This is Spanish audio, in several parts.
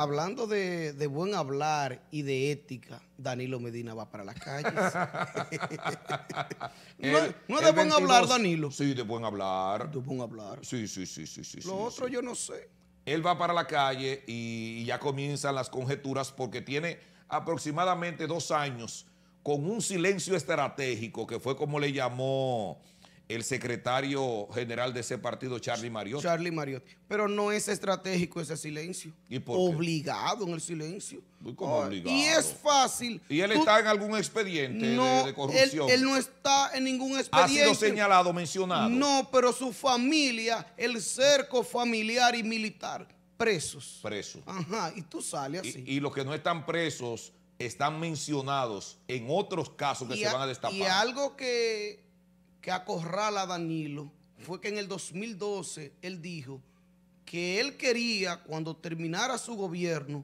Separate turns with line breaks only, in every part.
Hablando de, buen hablar y de ética, Danilo Medina va para las calles.
no, no de buen hablar, Danilo. Sí, de buen hablar. De buen hablar. Sí, sí, sí, sí. sí Lo
otro yo no sé.
Él va para la calle y ya comienzan las conjeturas porque tiene aproximadamente dos años con un silencio estratégico que fue como le llamó el secretario general de ese partido, Charlie Mariotti. Charlie Mariotti. Pero no es estratégico
ese silencio. ¿Y por qué? Obligado en el silencio.
Como obligado. Y es
fácil.
¿Y él está en algún expediente de, corrupción? Él, no
está en ningún expediente. Ha sido señalado, mencionado. No, pero su
familia, el cerco familiar y militar, presos. Presos. Ajá, y tú sales así. y, los que no están presos están mencionados en otros casos que se van a destapar. Y
algo que que acorrala a Danilo fue que en el 2012 él dijo que él quería, cuando terminara su gobierno,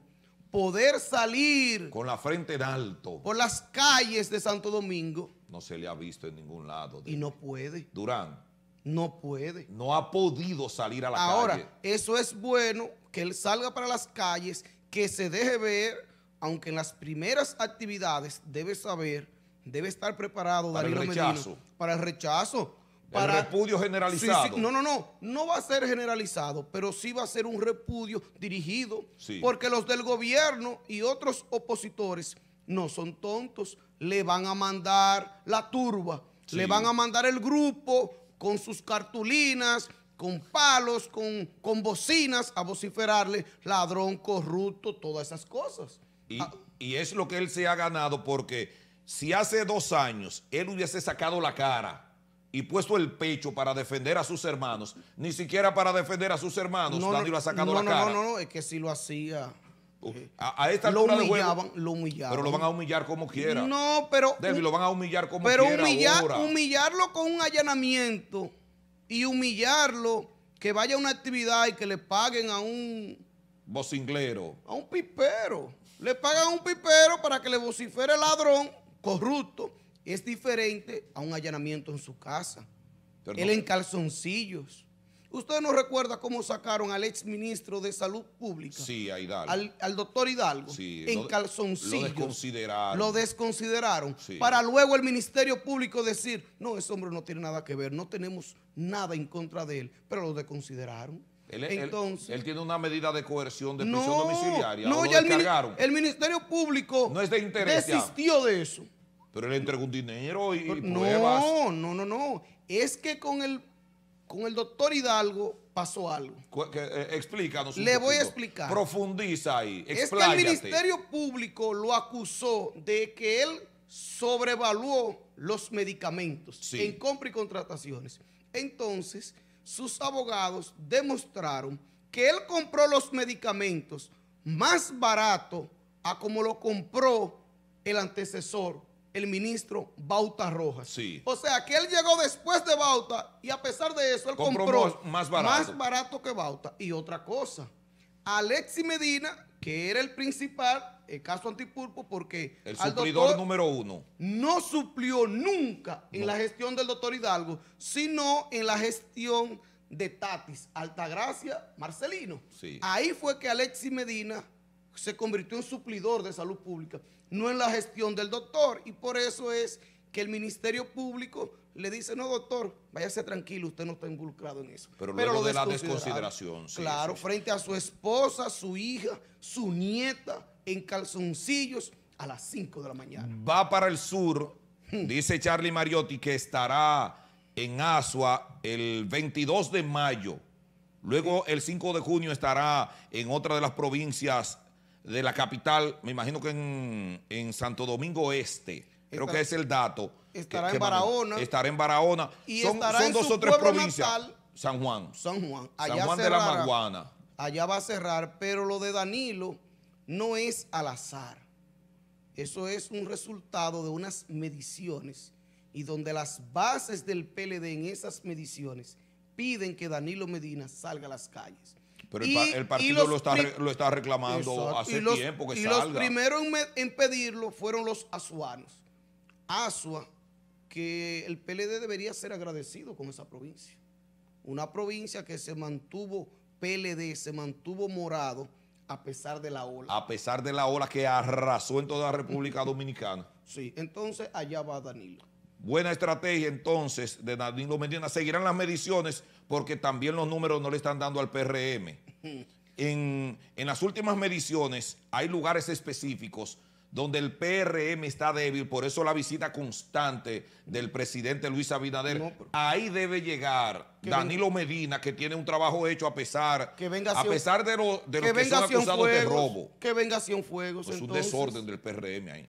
poder salir... Con la frente en alto. Por las calles de Santo Domingo.
No se le ha visto en ningún lado. Y no puede. Durán. No puede. No ha podido salir a la calle. Ahora,
eso es bueno, que él salga para las calles, que se deje ver, aunque en las primeras actividades debe saber debe estar preparado para el rechazo. para el rechazo. Para el repudio generalizado. no, no, no. No va a ser generalizado, pero sí va a ser un repudio dirigido. Porque los del gobierno y otros opositores no son tontos. Le van a mandar la turba, le van a mandar el grupo con sus cartulinas, con palos, con, con bocinas a vociferarle ladrón, corrupto, todas esas cosas.
y ah. es lo que él se ha ganado porque si hace dos años él hubiese sacado la cara y puesto el pecho para defender a sus hermanos, ni siquiera para defender a sus hermanos, no, lo ha sacado la cara. No,
no, no, es que si lo hacía.
A, esta lo lo humillaban. Pero lo van a humillar como quiera. No, pero. Debbie, lo van a humillar como pero quiera. Pero
humillarlo con un allanamiento y humillarlo que vaya a una actividad y que le paguen a un.
Bocinglero
A un pipero. Le pagan a un pipero para que le vocifere el ladrón corrupto es diferente a un allanamiento en su casa. el Él en calzoncillos. Usted no recuerda cómo sacaron al ex ministro de Salud Pública.
Sí, Al,
doctor Hidalgo.
Sí, en calzoncillos. Lo desconsideraron. Lo
desconsideraron. Para luego el Ministerio Público decir, no, ese hombre no tiene nada que ver, no tenemos nada en contra de él, pero lo desconsideraron.
Él, Entonces, él, tiene una medida de coerción de prisión domiciliaria. No, ya el, el, Ministerio Público no es de interés, desistió de eso. Pero él entregó un dinero y, pruebas?
no, No, no, no. Es que con el, con el doctor Hidalgo pasó algo.
Que, eh, explícanos. Le voy a explicar. Profundiza ahí. Es que el Ministerio
Público lo acusó de que él sobrevaluó los medicamentos en compra y contrataciones. Entonces, sus abogados demostraron que él compró los medicamentos más barato a como lo compró el antecesor el ministro Bauta Rojas. Sí. O sea, que él llegó después de Bauta y a pesar de eso, él compró, más, barato. que Bauta. Y otra cosa, Alexi Medina, que era el principal, el caso Antipulpo, porque... El suplidor número uno. No suplió nunca en la gestión del doctor Hidalgo, sino en la gestión de Tatis, Altagracia, Marcelino. Ahí fue que Alexi Medina se convirtió en suplidor de salud pública, no en la gestión del doctor. Y por eso es que el Ministerio Público le dice, no doctor, váyase tranquilo, usted no está involucrado en
eso. Pero, Pero lo de la desconsideración. Claro,
frente a su esposa, su hija, su nieta, en calzoncillos a las 5 de la mañana.
Va para el sur, hmm. dice Charlie Mariotti, que estará en Asua el 22 de mayo. Luego el 5 de junio estará en otra de las provincias de la capital, me imagino que en, Santo Domingo Este, creo que es el dato. Estará en Barahona. Estará en Barahona. Y son, estará dos o tres provincias. San Juan. San Juan. Allá San de la Maguana.
Allá va a cerrar, pero lo de Danilo no es al azar. Eso es un resultado de unas mediciones y donde las bases del PLD en esas mediciones piden que Danilo Medina salga a las calles.
Pero el, partido lo, está, reclamando hace tiempo que y salga. Y los primeros
en, pedirlo fueron los azuanos. Azua, que el PLD debería ser agradecido con esa provincia. Una provincia que se mantuvo PLD, se mantuvo morado a pesar de la
ola. A pesar de la ola que arrasó en toda la República Dominicana. sí, entonces allá va Danilo. Buena estrategia entonces de Danilo Medina. Seguirán las mediciones porque también los números no le están dando al PRM. En, las últimas mediciones hay lugares específicos donde el PRM está débil, por eso la visita constante del presidente Luis Abinader. Ahí debe llegar Danilo Medina, que tiene un trabajo hecho a pesar, a pesar de, lo, que los que son acusados de robo.
Que venga Es un desorden
del PRM ahí.